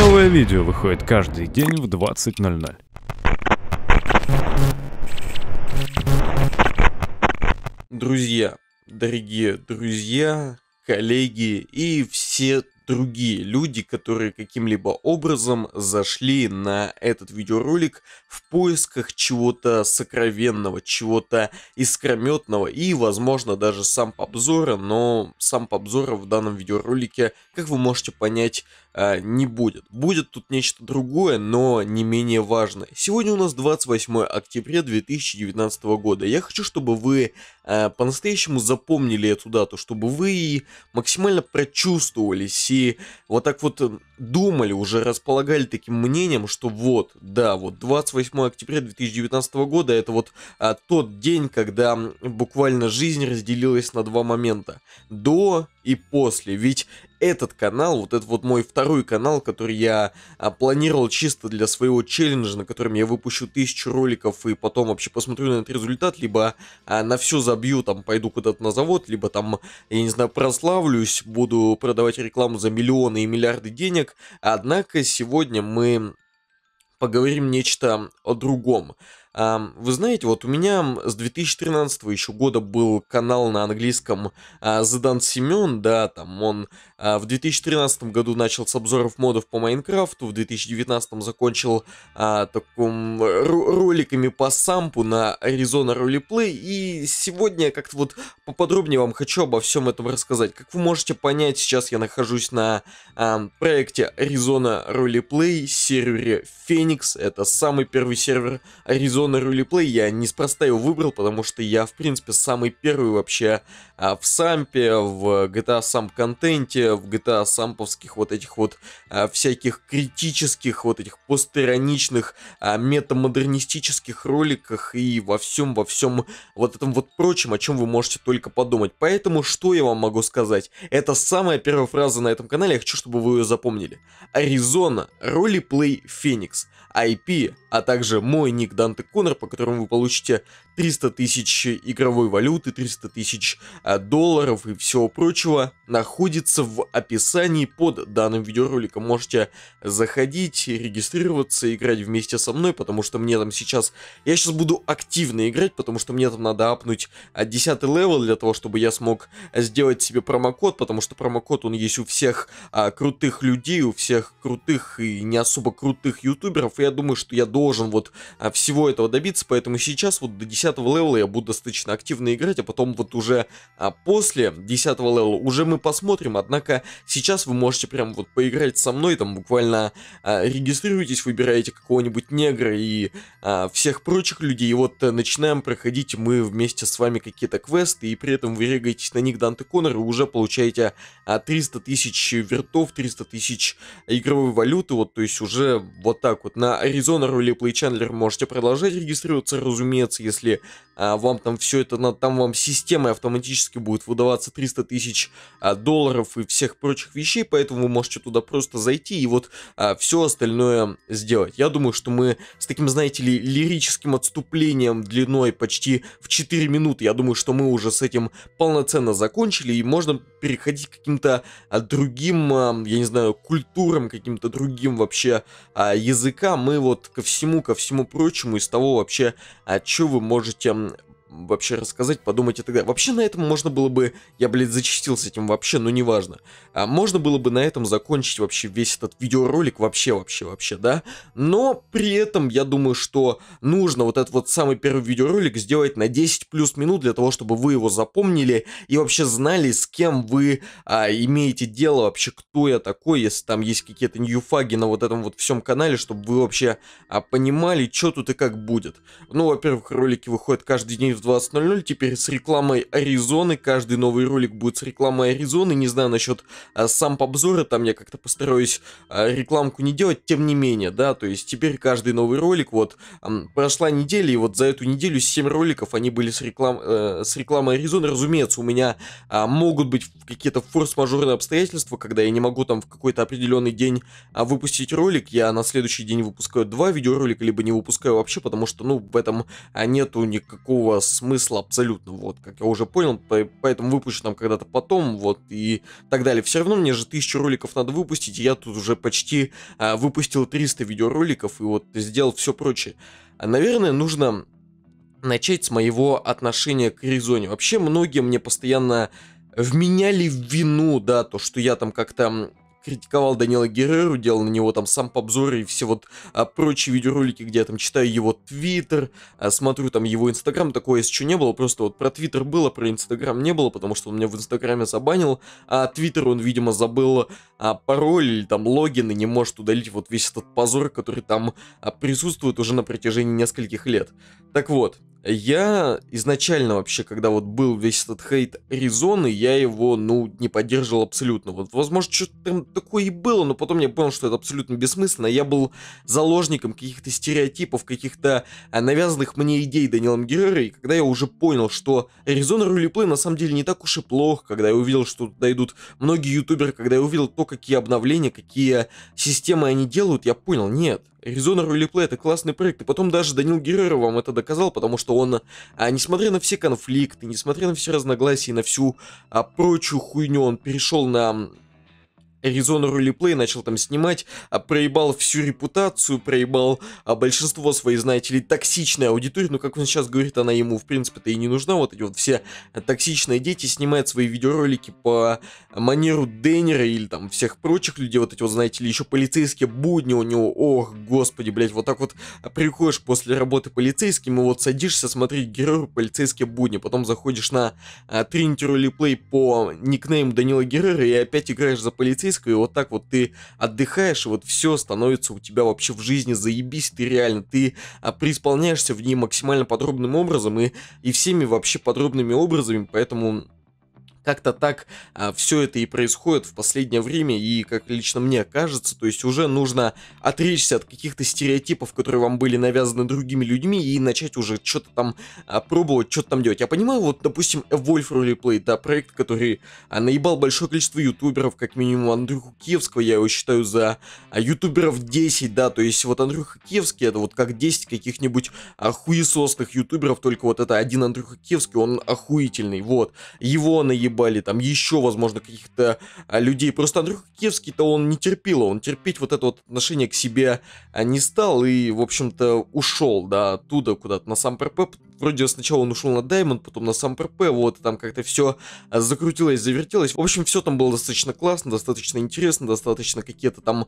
Новое видео выходит каждый день в 20.00. Друзья, дорогие друзья, коллеги и все другие люди, которые каким-либо образом зашли на этот видеоролик в поисках чего-то сокровенного, чего-то искрометного и, возможно, даже сам Попзора, но сам Попзора в данном видеоролике, как вы можете понять, а, не будет. Будет тут нечто другое, но не менее важное. Сегодня у нас 28 октября 2019 года. Я хочу, чтобы вы а, по-настоящему запомнили эту дату, чтобы вы максимально прочувствовали все вот так вот э, думали, уже располагали таким мнением, что вот, да, вот 28 октября 2019 года это вот а, тот день, когда буквально жизнь разделилась на два момента. До и после. Ведь этот канал, вот этот вот мой второй канал, который я а, планировал чисто для своего челленджа, на котором я выпущу тысячу роликов и потом вообще посмотрю на этот результат, либо а, на все забью, там пойду куда-то на завод, либо там, я не знаю, прославлюсь, буду продавать рекламу за миллионы и миллиарды денег, человек. Однако сегодня мы поговорим нечто о другом. Вы знаете, вот у меня с 2013 еще года был канал на английском Задан Семен, да, там он а, в 2013 году начал с обзоров модов по Майнкрафту, в 2019 закончил а, таком роликами по сампу на Arizona Roleplay, и сегодня я как-то вот поподробнее вам хочу обо всем этом рассказать. Как вы можете понять, сейчас я нахожусь на а, проекте Arizona Roleplay, сервере Phoenix, это самый первый сервер Arizona Honor Replay я неспроста его выбрал, потому что я, в принципе, самый первый вообще а, в сампе, в GTA сам контенте, в GTA самповских вот этих вот а, всяких критических, вот этих постироничных, а, метамодернистических роликах и во всем, во всем вот этом вот прочем, о чем вы можете только подумать. Поэтому что я вам могу сказать? Это самая первая фраза на этом канале, я хочу, чтобы вы ее запомнили. Аризона, ролиплей Феникс. IP, а также мой ник Данте Коннор, по которому вы получите 300 тысяч игровой валюты, 300 тысяч а, долларов и всего прочего находится в описании под данным видеороликом. Можете заходить, регистрироваться, играть вместе со мной, потому что мне там сейчас... Я сейчас буду активно играть, потому что мне там надо апнуть 10 а, левел для того, чтобы я смог сделать себе промокод, потому что промокод он есть у всех а, крутых людей, у всех крутых и не особо крутых ютуберов, и я думаю, что я должен вот а, всего этого добиться, поэтому сейчас вот до 10 10 левела я буду достаточно активно играть, а потом вот уже а, после 10 левела уже мы посмотрим, однако сейчас вы можете прям вот поиграть со мной, там буквально а, регистрируйтесь, выбираете какого-нибудь негра и а, всех прочих людей, и вот а, начинаем проходить мы вместе с вами какие-то квесты, и при этом вы регаетесь на них Данте Коннор и уже получаете а, 300 тысяч вертов, 300 тысяч игровой валюты, вот, то есть уже вот так вот. На Arizona Roleplay Chandler можете продолжать регистрироваться, разумеется, если а, вам там все это, на, там вам системой автоматически будет выдаваться 300 тысяч а, долларов и всех прочих вещей, поэтому вы можете туда просто зайти и вот а, все остальное сделать. Я думаю, что мы с таким, знаете ли, лирическим отступлением длиной почти в 4 минуты, я думаю, что мы уже с этим полноценно закончили и можно переходить к каким-то а, другим, а, я не знаю, культурам, каким-то другим вообще а, языкам. Мы вот ко всему, ко всему прочему из того вообще, а, что вы можете можете вообще рассказать, подумать и так далее. Вообще на этом можно было бы, я, блядь, зачастил с этим вообще, но неважно. А можно было бы на этом закончить вообще весь этот видеоролик вообще, вообще, вообще, да? Но при этом я думаю, что нужно вот этот вот самый первый видеоролик сделать на 10 плюс минут для того, чтобы вы его запомнили и вообще знали, с кем вы а, имеете дело вообще, кто я такой, если там есть какие-то ньюфаги на вот этом вот всем канале, чтобы вы вообще а, понимали, что тут и как будет. Ну, во-первых, ролики выходят каждый день в 20.00 теперь с рекламой Аризоны. Каждый новый ролик будет с рекламой Аризоны. Не знаю насчет а, сам обзора, там я как-то постараюсь а, рекламку не делать, тем не менее, да, то есть теперь каждый новый ролик, вот, а, прошла неделя, и вот за эту неделю 7 роликов, они были с, реклам, а, с рекламой Аризоны. Разумеется, у меня а, могут быть какие-то форс-мажорные обстоятельства, когда я не могу там в какой-то определенный день а, выпустить ролик, я на следующий день выпускаю два видеоролика, либо не выпускаю вообще, потому что, ну, в этом а, нету никакого смысла абсолютно, вот, как я уже понял, поэтому выпущу там когда-то потом, вот, и так далее. Все равно мне же тысячу роликов надо выпустить, и я тут уже почти а, выпустил 300 видеороликов и вот сделал все прочее. А, наверное, нужно начать с моего отношения к Аризоне. Вообще, многие мне постоянно вменяли в вину, да, то, что я там как-то критиковал Данила Герреру, делал на него там сам побзоры и все вот а, прочие видеоролики, где я там читаю его твиттер, а, смотрю там его инстаграм, такое еще не было, просто вот про твиттер было, про инстаграм не было, потому что он меня в инстаграме забанил, а твиттер он, видимо, забыл а, пароль или там логин и не может удалить вот весь этот позор, который там а, присутствует уже на протяжении нескольких лет. Так вот, я изначально вообще, когда вот был весь этот хейт Резоны, я его, ну, не поддерживал абсолютно. Вот, возможно, что-то там такое и было, но потом я понял, что это абсолютно бессмысленно. Я был заложником каких-то стереотипов, каких-то а, навязанных мне идей Данилом Геррера, и когда я уже понял, что Резона Рулиплей на самом деле не так уж и плохо, когда я увидел, что туда идут многие ютуберы, когда я увидел то, какие обновления, какие системы они делают, я понял, нет, Резонер Рулеплей это классный проект, и потом даже Данил Геррера вам это доказал, потому что он, а, несмотря на все конфликты, несмотря на все разногласия и на всю а, прочую хуйню, он перешел на Arizona Roleplay начал там снимать, а проебал всю репутацию, проебал а, большинство своих, знаете ли, токсичной аудитории, ну, как он сейчас говорит, она ему, в принципе-то, и не нужна, вот эти вот все э, токсичные дети снимают свои видеоролики по манеру Деннера или там всех прочих людей, вот эти вот, знаете ли, еще полицейские будни у него, ох, господи, блядь, вот так вот а, приходишь после работы полицейским и вот садишься смотреть Герреру полицейские будни, потом заходишь на а, Trinity Roleplay по никнейму Данила Геррера и опять играешь за полицейского, полицейского, и вот так вот ты отдыхаешь, и вот все становится у тебя вообще в жизни заебись, ты реально, ты а, преисполняешься в ней максимально подробным образом и, и всеми вообще подробными образами, поэтому как-то так а, все это и происходит в последнее время, и, как лично мне кажется, то есть уже нужно отречься от каких-то стереотипов, которые вам были навязаны другими людьми, и начать уже что-то там а, пробовать, что-то там делать. Я понимаю, вот, допустим, Wolf Roleplay, да, проект, который а, наебал большое количество ютуберов, как минимум Андрюху Киевского, я его считаю за а, ютуберов 10, да, то есть вот Андрюха Киевский, это вот как 10 каких-нибудь а, хуесосных ютуберов, только вот это один Андрюха Киевский, он охуительный, вот. Его наебал ебали, там еще, возможно, каких-то а, людей. Просто Андрюха Киевский-то он не терпел, он терпеть вот это вот отношение к себе а, не стал и, в общем-то, ушел, да, оттуда куда-то на сам ПРП. Вроде сначала он ушел на Даймонд, потом на сам ПРП, вот, и там как-то все а, закрутилось, завертелось. В общем, все там было достаточно классно, достаточно интересно, достаточно какие-то там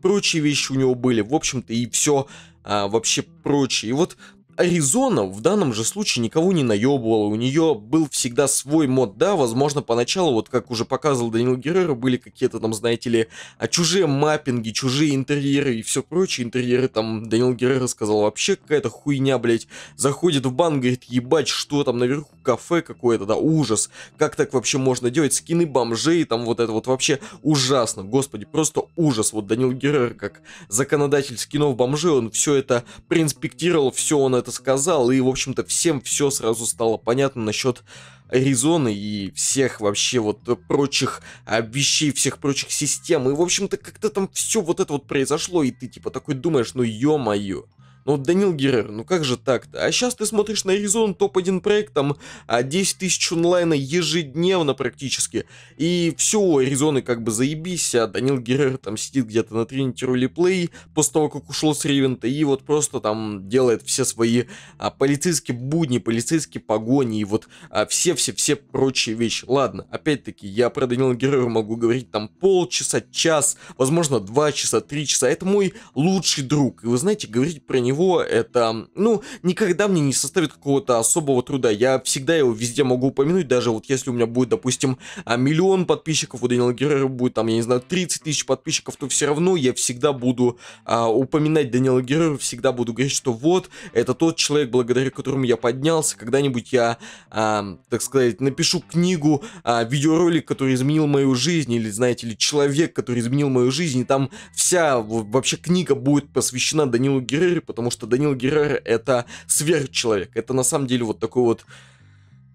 прочие вещи у него были. В общем-то, и все а, вообще прочее. И вот Аризона в данном же случае никого не наебывала, у нее был всегда свой мод, да, возможно, поначалу, вот как уже показывал Данил Герреро были какие-то там, знаете ли, а чужие маппинги, чужие интерьеры и все прочее, интерьеры там, Данил Герреро сказал, вообще какая-то хуйня, блять, заходит в банк, говорит, ебать, что там наверху, кафе какое-то, да, ужас, как так вообще можно делать, скины бомжей, там вот это вот вообще ужасно, господи, просто ужас, вот Данил Герреро как законодатель скинов бомжей, он все это проинспектировал, все он это сказал, и, в общем-то, всем все сразу стало понятно насчет Аризоны и всех вообще вот прочих а, вещей, всех прочих систем. И, в общем-то, как-то там все вот это вот произошло, и ты типа такой думаешь, ну ё-моё. Ну, Данил Герер, ну как же так-то? А сейчас ты смотришь на Arizona топ-1 проект, там 10 а, тысяч онлайна ежедневно практически. И все, у как бы заебись, а Данил Герер там сидит где-то на Trinity Roleplay после того, как ушел с Ривента, и вот просто там делает все свои а, полицейские будни, полицейские погони, и вот а, все-все-все а, прочие вещи. Ладно, опять-таки, я про Данила Герера могу говорить там полчаса, час, возможно, два часа, три часа. Это мой лучший друг. И вы знаете, говорить про него него это, ну, никогда мне не составит какого-то особого труда. Я всегда его везде могу упомянуть, даже вот если у меня будет, допустим, а, миллион подписчиков, у Данила Геррера будет там, я не знаю, 30 тысяч подписчиков, то все равно я всегда буду а, упоминать Данила Геррера, всегда буду говорить, что вот, это тот человек, благодаря которому я поднялся, когда-нибудь я, а, так сказать, напишу книгу, а, видеоролик, который изменил мою жизнь, или, знаете ли, человек, который изменил мою жизнь, и там вся вообще книга будет посвящена Данилу Геррере, потому потому что Данил Геррера это сверхчеловек, это на самом деле вот такой вот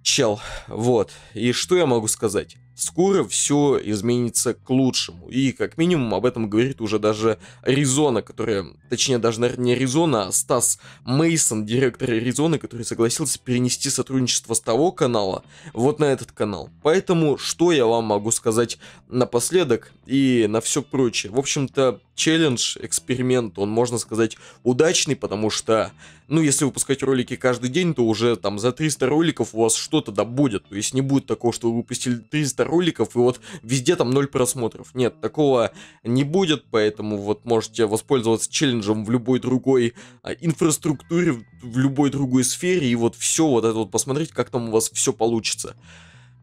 чел, вот. И что я могу сказать? скоро все изменится к лучшему. И как минимум об этом говорит уже даже Резона, которая, точнее даже, наверное, не Резона, а Стас Мейсон, директор Резоны, который согласился перенести сотрудничество с того канала вот на этот канал. Поэтому что я вам могу сказать напоследок и на все прочее? В общем-то, челлендж, эксперимент, он, можно сказать, удачный, потому что, ну, если выпускать ролики каждый день, то уже там за 300 роликов у вас что-то да будет. То есть не будет такого, что вы выпустили 300 роликов, и вот везде там ноль просмотров. Нет, такого не будет, поэтому вот можете воспользоваться челленджем в любой другой а, инфраструктуре, в любой другой сфере, и вот все вот это вот посмотреть, как там у вас все получится.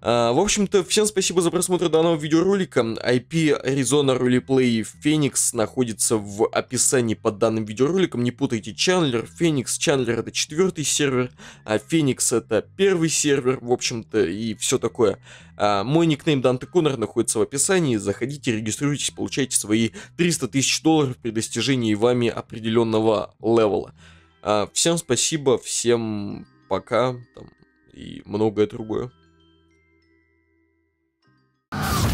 А, в общем-то, всем спасибо за просмотр данного видеоролика. IP Arizona Roleplay Phoenix находится в описании под данным видеороликом. Не путайте Чандлер, Феникс. Чандлер это четвертый сервер, а Феникс это первый сервер, в общем-то, и все такое. А, мой никнейм Данте Коннор находится в описании. Заходите, регистрируйтесь, получайте свои 300 тысяч долларов при достижении вами определенного левела. А, всем спасибо, всем пока там, и многое другое. you